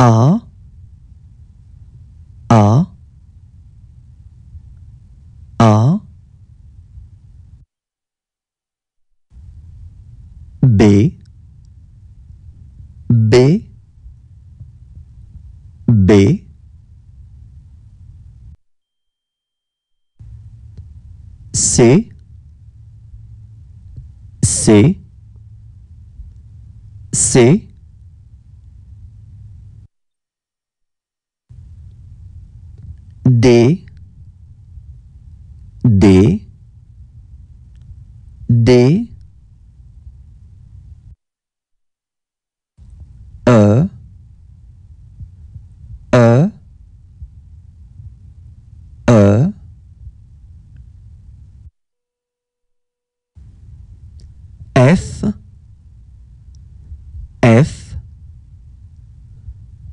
A A A B B B C C C D, D, D, E, E, E, F, F,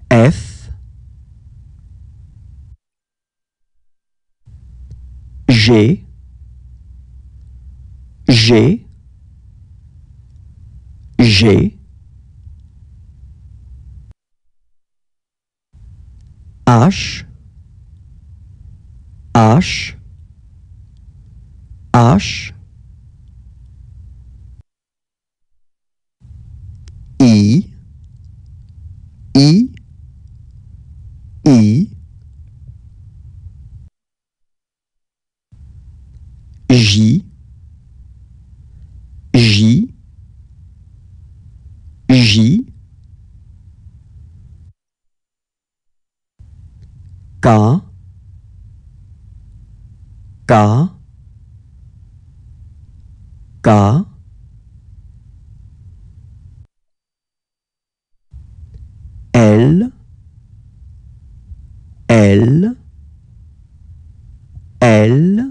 F, j'ai, H, H, H, I, có có có elle elle elle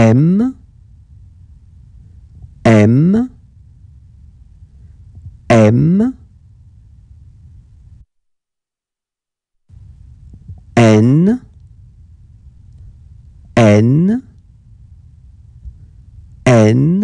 m m m N N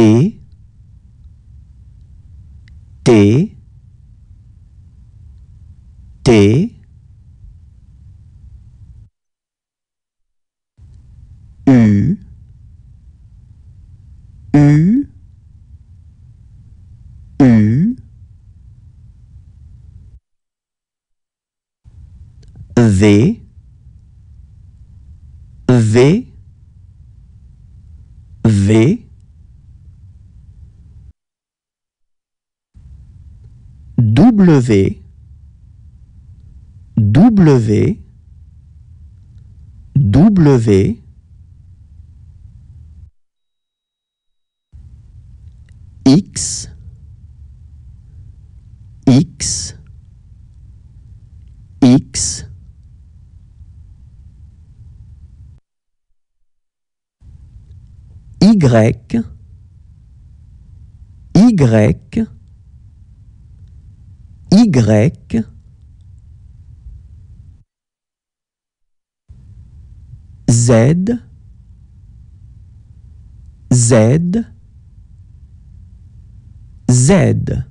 T T T U U U V V V W W W X X X Y Y y Z Z Z